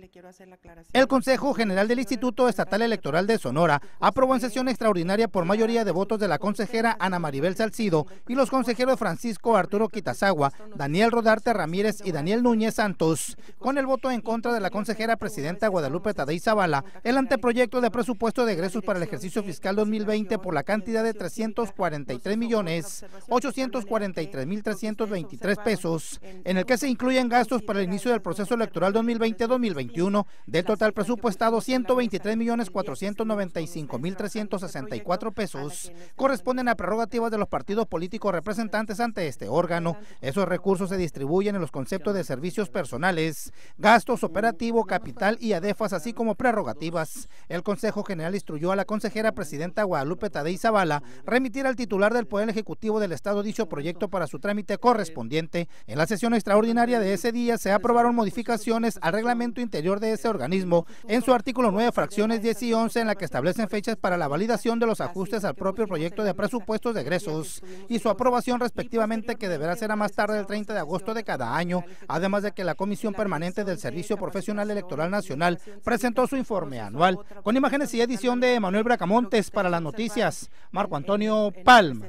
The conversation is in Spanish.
le quiero hacer El Consejo General del Instituto Estatal Electoral de Sonora aprobó en sesión extraordinaria por mayoría de votos de la consejera Ana Maribel Salcido y los consejeros Francisco Arturo Quitazagua, Daniel Rodarte Ramírez y Daniel Núñez Santos. Con el voto en contra de la consejera presidenta Guadalupe Tadei Zavala, el anteproyecto de presupuesto de egresos para el ejercicio fiscal 2020 por la cantidad de 343 millones 843 mil 323 pesos, en el que se incluyen gastos para el inicio del proceso electoral 2020 2021 del total presupuestado 123 millones 495 mil 364 pesos, corresponden a prerrogativas de los partidos políticos representantes ante este órgano. Esos recursos se distribuyen en los conceptos de servicios personales, gastos operativo, capital y adefas, así como prerrogativas. El Consejo General instruyó a la consejera presidenta Guadalupe Tadei Zavala remitir al titular del Poder Ejecutivo del Estado dicho proyecto para su trámite correspondiente. En la sesión extraordinaria de ese día se aprobaron modificaciones al interior de ese organismo en su artículo 9, fracciones 10 y 11, en la que establecen fechas para la validación de los ajustes al propio proyecto de presupuestos de egresos y su aprobación respectivamente, que deberá ser a más tarde el 30 de agosto de cada año, además de que la Comisión Permanente del Servicio Profesional Electoral Nacional presentó su informe anual con imágenes y edición de Manuel Bracamontes para las noticias. Marco Antonio Palma.